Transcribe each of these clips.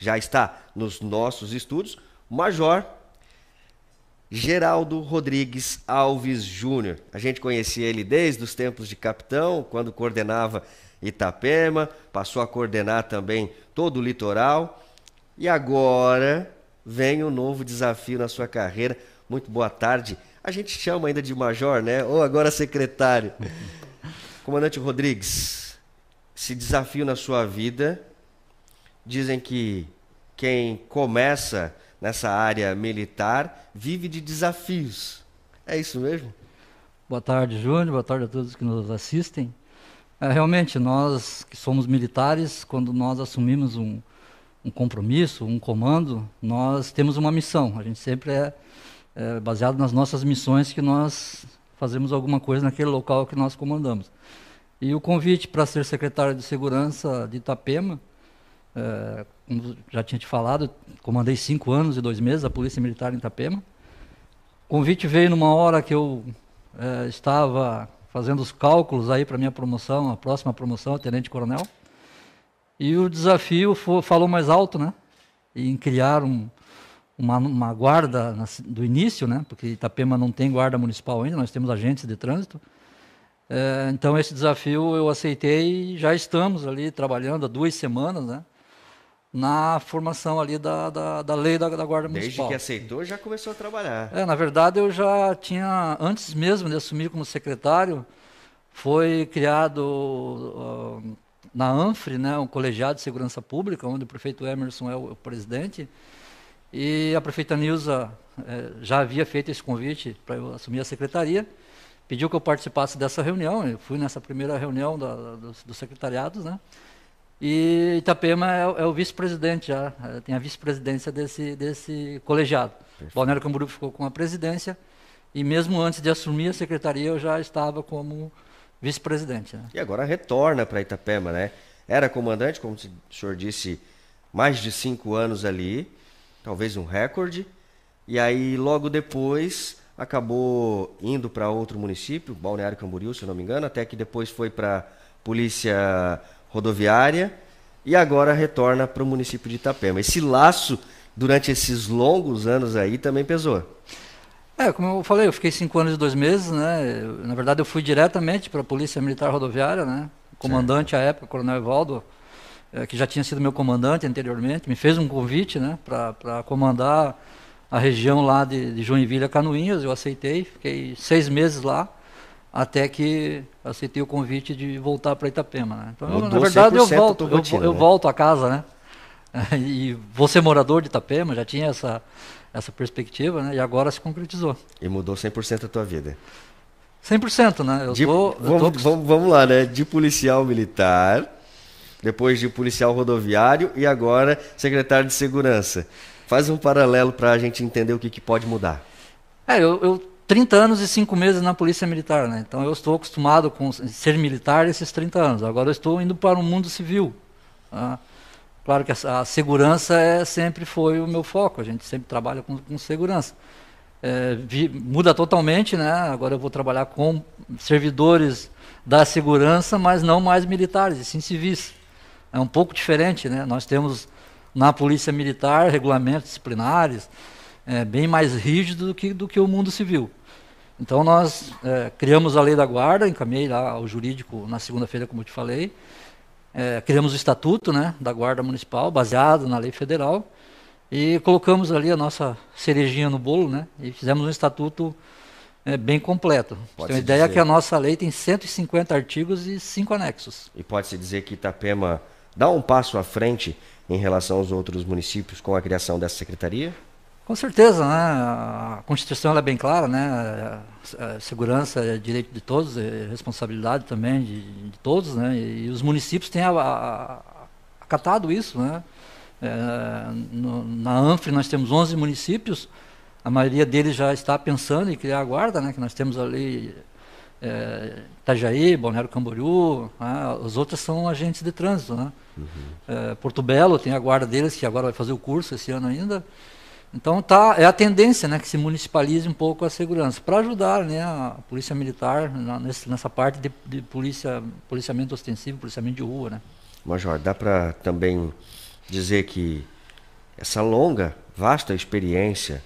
já está nos nossos estudos, Major Geraldo Rodrigues Alves Júnior. A gente conhecia ele desde os tempos de capitão, quando coordenava Itapema, passou a coordenar também todo o litoral. E agora vem um novo desafio na sua carreira. Muito boa tarde. A gente chama ainda de major, né? Ou agora secretário. Comandante Rodrigues, esse desafio na sua vida Dizem que quem começa nessa área militar vive de desafios. É isso mesmo? Boa tarde, Júnior. Boa tarde a todos que nos assistem. É, realmente, nós que somos militares, quando nós assumimos um, um compromisso, um comando, nós temos uma missão. A gente sempre é, é, baseado nas nossas missões que nós fazemos alguma coisa naquele local que nós comandamos. E o convite para ser secretário de segurança de Itapema é, ah, como já tinha te falado, comandei cinco anos e dois meses a Polícia Militar em Itapema. O convite veio numa hora que eu é, estava fazendo os cálculos aí para minha promoção, a próxima promoção, a Tenente Coronel. E o desafio foi, falou mais alto, né? Em criar um, uma, uma, guarda do início, né? Porque Itapema não tem guarda municipal ainda, nós temos agentes de trânsito. É, então esse desafio eu aceitei e já estamos ali trabalhando há duas semanas, né? na formação ali da, da, da lei da, da Guarda Municipal. Desde que aceitou, já começou a trabalhar. É, na verdade, eu já tinha, antes mesmo de assumir como secretário, foi criado uh, na ANFRE, né, um colegiado de segurança pública, onde o prefeito Emerson é o, é o presidente, e a prefeita Nilza eh, já havia feito esse convite para eu assumir a secretaria, pediu que eu participasse dessa reunião, eu fui nessa primeira reunião dos, dos secretariados, né, e Itapema é, é o vice-presidente já, eh, tem a vice-presidência desse, desse colegiado. Perfeito. Balneário Camboriú ficou com a presidência e mesmo antes de assumir a secretaria eu já estava como vice-presidente. Né? E agora retorna para Itapema, né? Era comandante, como o senhor disse, mais de cinco anos ali, talvez um recorde. E aí logo depois acabou indo para outro município, Balneário Camboriú, se eu não me engano, até que depois foi para Polícia rodoviária e agora retorna para o município de Itapema. Esse laço, durante esses longos anos aí, também pesou. É, como eu falei, eu fiquei cinco anos e dois meses, né? Na verdade, eu fui diretamente para a Polícia Militar Rodoviária, né? O comandante certo. à época, Coronel Evaldo, é, que já tinha sido meu comandante anteriormente, me fez um convite, né? Para comandar a região lá de, de Joinville a Canoinhas, eu aceitei, fiquei seis meses lá até que aceitei o convite de voltar para Itapema. Né? Então, eu, na verdade, eu volto, eu, né? volto a casa, né? E você morador de Itapema já tinha essa essa perspectiva, né? E agora se concretizou. E mudou 100% a tua vida. 100%, né? Eu de, tô, vamos, tô... Vamos, vamos lá, né? De policial militar, depois de policial rodoviário e agora secretário de segurança. Faz um paralelo para a gente entender o que, que pode mudar. É, eu, eu 30 anos e 5 meses na Polícia Militar, né? Então eu estou acostumado com ser militar esses 30 anos. Agora eu estou indo para o mundo civil. Né? Claro que a, a, segurança é, sempre foi o meu foco, a gente sempre trabalha com, com segurança. É, vi, muda totalmente, né? Agora eu vou trabalhar com servidores da segurança, mas não mais militares, e sim civis. É um pouco diferente, né? Nós temos na Polícia Militar regulamentos disciplinares é, bem mais rígidos do que, do que o mundo civil. Então nós é, criamos a lei da guarda, encaminhei lá ao jurídico na segunda-feira, como eu te falei. É, criamos o estatuto né, da guarda municipal, baseado na lei federal, e colocamos ali a nossa cerejinha no bolo, né? E fizemos um estatuto é, bem completo. Pode tem uma ideia dizer... que a nossa lei tem 150 artigos e 5 anexos. E pode-se dizer que Itapema dá um passo à frente em relação aos outros municípios com a criação dessa secretaria? Com certeza, né? a Constituição é bem clara, né? segurança é direito de todos, é responsabilidade também de, de todos, né? E, os municípios têm a, a, acatado isso, né? É, no, na ANFRE nós temos 11 municípios, a maioria deles já está pensando em criar a guarda, né? Que nós temos ali é, Itajaí, Balneário Camboriú, né? os outros são agentes de trânsito, né? Uhum. É, Porto Belo tem a guarda deles que agora vai fazer o curso esse ano ainda. Então tá, é a tendência né, que se municipalize um pouco a segurança, para ajudar né, a polícia militar na, nessa parte de, de, polícia, policiamento ostensivo, policiamento de rua. Né? Major, dá para também dizer que essa longa, vasta experiência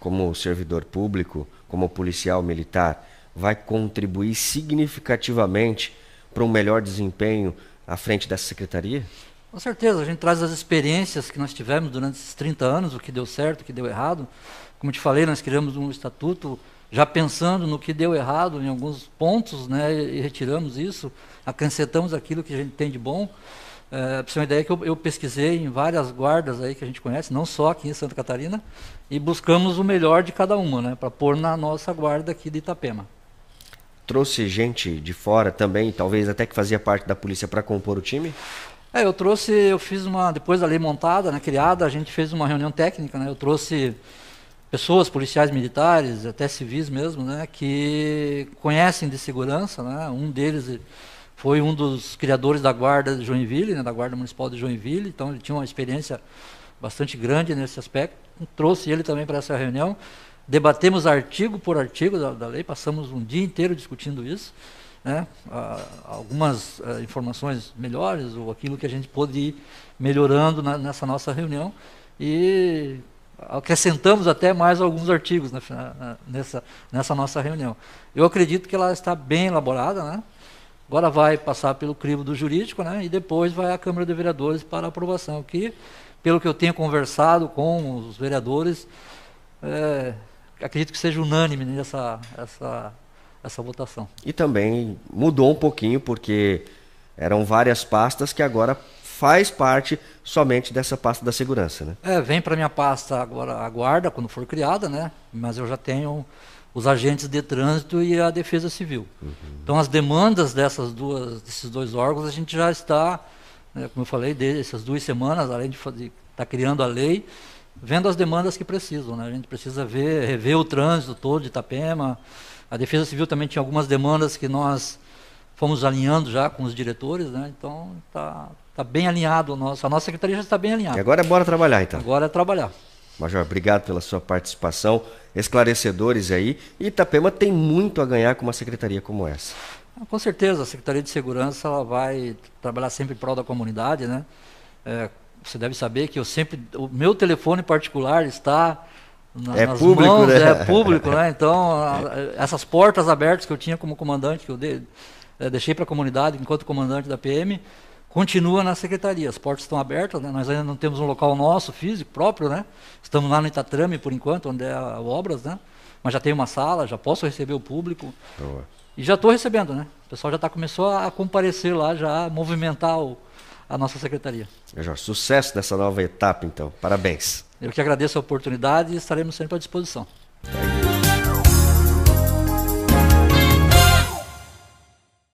como servidor público, como policial militar, vai contribuir significativamente para um melhor desempenho à frente dessa secretaria? Com certeza, a gente traz as experiências que nós tivemos durante esses 30 anos, o que deu certo, o que deu errado. Como te falei, nós criamos um estatuto já pensando no que deu errado em alguns pontos, né, e retiramos isso, acancetamos aquilo que a gente tem de bom. É, para uma ideia que eu, eu, pesquisei em várias guardas aí que a gente conhece, não só aqui em Santa Catarina, e buscamos o melhor de cada uma, né, para pôr na nossa guarda aqui de Itapema. Trouxe gente de fora também, talvez até que fazia parte da polícia para compor o time? É, eu trouxe, eu fiz uma, depois da lei montada, né, criada, a gente fez uma reunião técnica, né, eu trouxe pessoas, policiais militares, até civis mesmo, né, que conhecem de segurança, né, um deles foi um dos criadores da guarda de Joinville, né, da guarda municipal de Joinville, então ele tinha uma experiência bastante grande nesse aspecto, trouxe ele também para essa reunião, debatemos artigo por artigo da, da lei, passamos um dia inteiro discutindo isso, né, algumas eh, informações melhores ou aquilo que a gente pôde ir melhorando na, nessa nossa reunião e acrescentamos até mais alguns artigos né, nessa, nessa nossa reunião. Eu acredito que ela está bem elaborada, né? Agora vai passar pelo crivo do jurídico, né? E depois vai à Câmara de Vereadores para aprovação, que, pelo que eu tenho conversado com os vereadores, é, acredito que seja unânime nessa essa essa votação. E também mudou um pouquinho, porque eram várias pastas que agora faz parte somente dessa pasta da segurança, né? É, vem para minha pasta agora a guarda, quando for criada, né? Mas eu já tenho os agentes de trânsito e a defesa civil. Uhum. Então as demandas dessas duas, desses dois órgãos a gente já está, né, como eu falei, dessas duas semanas, além de estar tá criando a lei, vendo as demandas que precisam. Né? A gente precisa ver, rever o trânsito todo de Itapema, a Defesa Civil também tinha algumas demandas que nós fomos alinhando já com os diretores, né? Então está tá bem alinhado o nosso, a nossa secretaria já está bem alinhada. E agora é bora trabalhar então. Agora é trabalhar. Major, obrigado pela sua participação, esclarecedores aí. E Itapema tem muito a ganhar com uma secretaria como essa. Ah, com certeza, a Secretaria de Segurança ela vai trabalhar sempre em prol da comunidade, né? É, você deve saber que eu sempre, o meu telefone particular está na, é público, mãos, né? é público, né? Então, essas portas abertas que eu tinha como comandante, que eu de, é, deixei para a comunidade enquanto comandante da PM, continua na secretaria. As portas estão abertas, né? nós ainda não temos um local nosso, físico, próprio, né? Estamos lá no Itatrame, por enquanto, onde é a Obras, né? Mas já tem uma sala, já posso receber o público. E já estou recebendo, né? O pessoal já tá, começou a comparecer lá, já a movimentar o, a nossa secretaria. sucesso nessa nova etapa, então. Parabéns. Eu que agradeço a oportunidade e estaremos sempre à disposição.